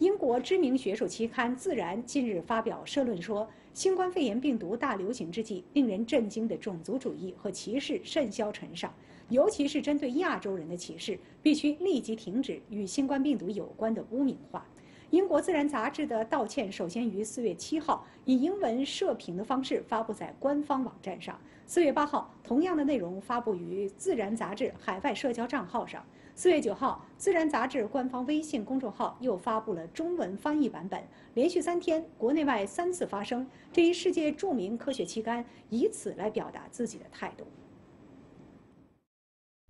英国知名学术期刊《自然》近日发表社论说，新冠肺炎病毒大流行之际，令人震惊的种族主义和歧视甚嚣尘上，尤其是针对亚洲人的歧视，必须立即停止与新冠病毒有关的污名化。英国《自然》杂志的道歉首先于四月七号以英文社评的方式发布在官方网站上。四月八号，同样的内容发布于《自然》杂志海外社交账号上。四月九号，《自然》杂志官方微信公众号又发布了中文翻译版本。连续三天，国内外三次发声，这一世界著名科学期刊以此来表达自己的态度。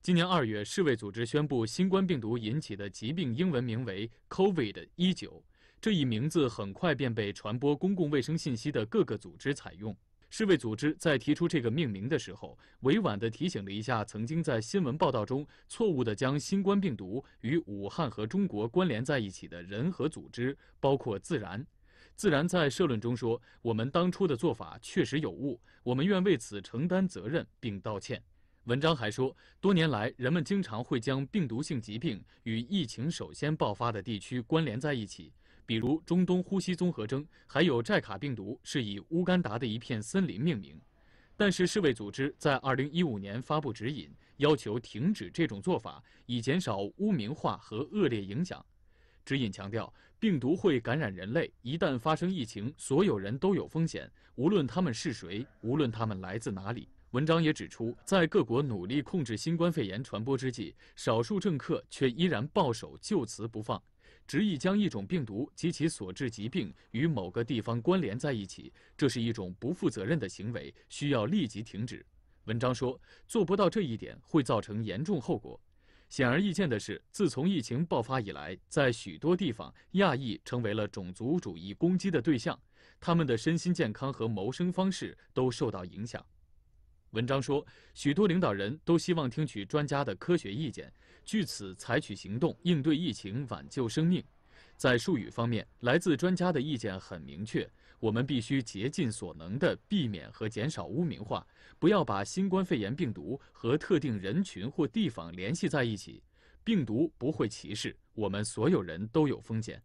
今年二月，世卫组织宣布，新冠病毒引起的疾病英文名为 COVID-19。这一名字很快便被传播公共卫生信息的各个组织采用。世卫组织在提出这个命名的时候，委婉地提醒了一下曾经在新闻报道中错误地将新冠病毒与武汉和中国关联在一起的人和组织，包括《自然》。《自然》在社论中说：“我们当初的做法确实有误，我们愿为此承担责任并道歉。”文章还说，多年来人们经常会将病毒性疾病与疫情首先爆发的地区关联在一起，比如中东呼吸综合征，还有寨卡病毒是以乌干达的一片森林命名。但是世卫组织在2015年发布指引，要求停止这种做法，以减少污名化和恶劣影响。指引强调，病毒会感染人类，一旦发生疫情，所有人都有风险，无论他们是谁，无论他们来自哪里。文章也指出，在各国努力控制新冠肺炎传播之际，少数政客却依然抱守就此不放，执意将一种病毒及其所致疾病与某个地方关联在一起，这是一种不负责任的行为，需要立即停止。文章说，做不到这一点会造成严重后果。显而易见的是，自从疫情爆发以来，在许多地方，亚裔成为了种族主义攻击的对象，他们的身心健康和谋生方式都受到影响。文章说，许多领导人都希望听取专家的科学意见，据此采取行动应对疫情、挽救生命。在术语方面，来自专家的意见很明确：我们必须竭尽所能地避免和减少污名化，不要把新冠肺炎病毒和特定人群或地方联系在一起。病毒不会歧视，我们所有人都有风险。